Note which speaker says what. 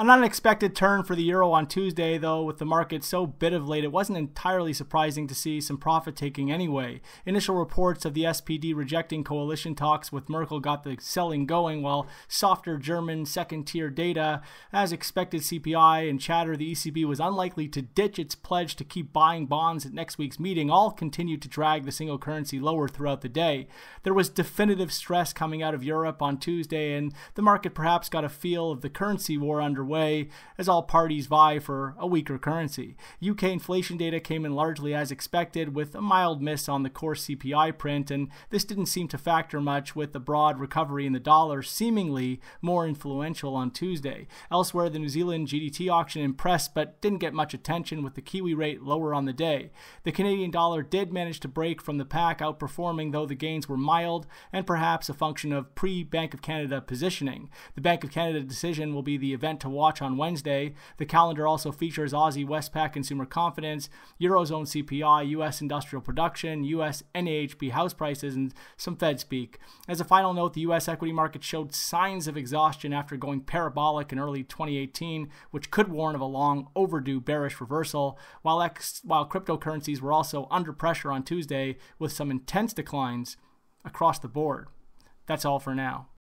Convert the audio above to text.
Speaker 1: An unexpected turn for the euro on Tuesday, though, with the market so bit of late, it wasn't entirely surprising to see some profit taking anyway. Initial reports of the SPD rejecting coalition talks with Merkel got the selling going, while softer German second tier data, as expected CPI and chatter, the ECB was unlikely to ditch its pledge to keep buying bonds at next week's meeting, all continued to drag the single currency lower throughout the day. There was definitive stress coming out of Europe on Tuesday, and the market perhaps got a feel of the currency war underway underway as all parties vie for a weaker currency. UK inflation data came in largely as expected, with a mild miss on the core CPI print, and this didn't seem to factor much with the broad recovery in the dollar, seemingly more influential on Tuesday. Elsewhere, the New Zealand GDT auction impressed but didn't get much attention, with the Kiwi rate lower on the day. The Canadian dollar did manage to break from the pack, outperforming, though the gains were mild and perhaps a function of pre Bank of Canada positioning. The Bank of Canada decision will be the event to watch on Wednesday. The calendar also features Aussie Westpac Consumer Confidence, Eurozone CPI, U.S. industrial production, U.S. NAHB house prices, and some Fed speak. As a final note, the U.S. equity market showed signs of exhaustion after going parabolic in early 2018, which could warn of a long overdue bearish reversal, while, ex- while cryptocurrencies were also under pressure on Tuesday with some intense declines across the board. That's all for now.